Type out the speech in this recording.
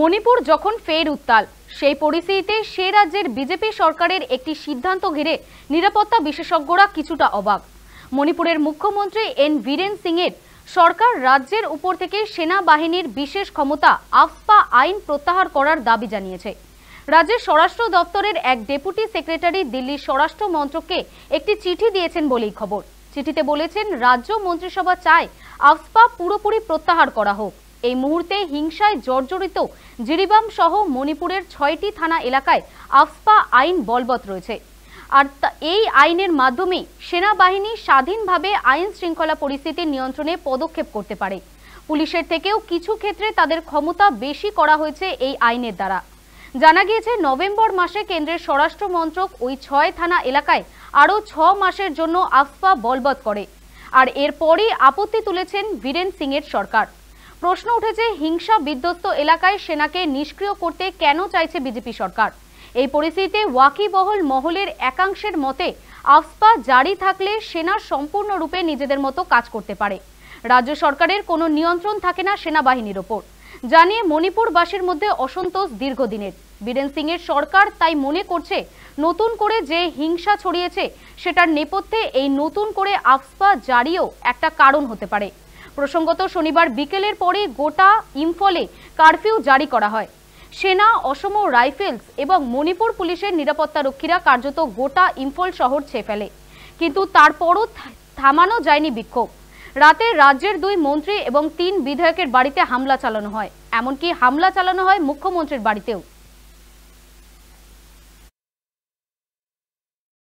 মণিপুর যখন ফের উত্তাল সেই পরিস্থিতিতে সে রাজ্যের বিজেপি সরকারের একটি সিদ্ধান্ত ঘিরে নিরাপত্তা বিশেষজ্ঞরা কিছুটা অবাক মণিপুরের মুখ্যমন্ত্রী এন বীরেন সিংয়ের সরকার রাজ্যের উপর থেকে সেনাবাহিনীর বিশেষ ক্ষমতা আফপা আইন প্রত্যাহার করার দাবি জানিয়েছে রাজ্যের স্বরাষ্ট্র দপ্তরের এক ডেপুটি সেক্রেটারি দিল্লির স্বরাষ্ট্র মন্ত্রককে একটি চিঠি দিয়েছেন বলেই খবর চিঠিতে বলেছেন রাজ্য মন্ত্রিসভা চায় আফপা পুরোপুরি প্রত্যাহার করা হোক এই মুহূর্তে হিংসায় জর্জরিত জিরিবাম সহ মণিপুরের ছয়টি থানা এলাকায় আফসপা আইন বলবৎ রয়েছে আর এই আইনের মাধ্যমে সেনাবাহিনী স্বাধীনভাবে আইন শৃঙ্খলা পরিস্থিতি নিয়ন্ত্রণে পদক্ষেপ করতে পারে পুলিশের থেকেও কিছু ক্ষেত্রে তাদের ক্ষমতা বেশি করা হয়েছে এই আইনের দ্বারা জানা গিয়েছে নভেম্বর মাসে কেন্দ্রের স্বরাষ্ট্র মন্ত্রক ওই ছয় থানা এলাকায় আরও ছ মাসের জন্য আফসপা বলবৎ করে আর এরপরই আপত্তি তুলেছেন বীরেন সিংয়ের সরকার প্রশ্ন উঠেছে হিংসা বিধ্বস্ত এলাকায় সেনাকে নিষ্ক্রিয় করতে কেন চাইছে বিজেপি সরকার এই পরিস্থিতিতে ওয়াকিবহল মহলের একাংশের মতে আফসপা জারি থাকলে সেনা সম্পূর্ণরূপে নিজেদের মতো কাজ করতে পারে রাজ্য সরকারের কোনো নিয়ন্ত্রণ থাকে না সেনাবাহিনীর ওপর জানিয়ে মণিপুরবাসীর মধ্যে অসন্তোষ দীর্ঘদিনের বীরেন সিং এর সরকার তাই মনে করছে নতুন করে যে হিংসা ছড়িয়েছে সেটার নেপথ্যে এই নতুন করে আফসপা জারিও একটা কারণ হতে পারে প্রসঙ্গত শনিবার বিকেলের পরে গোটা ইম্ফলে কারফিউ জারি করা হয় সেনা অসম রাইফেলস এবং মণিপুর পুলিশের নিরাপত্তারক্ষীরা কার্যত গোটা ইম্ফল শহর ছেয়ে ফেলে কিন্তু তারপরও থামানো যায়নি বিক্ষোভ রাতে রাজ্যের দুই মন্ত্রী এবং তিন বিধায়কের বাড়িতে হামলা চালানো হয় এমনকি হামলা চালানো হয় মুখ্যমন্ত্রীর বাড়িতেও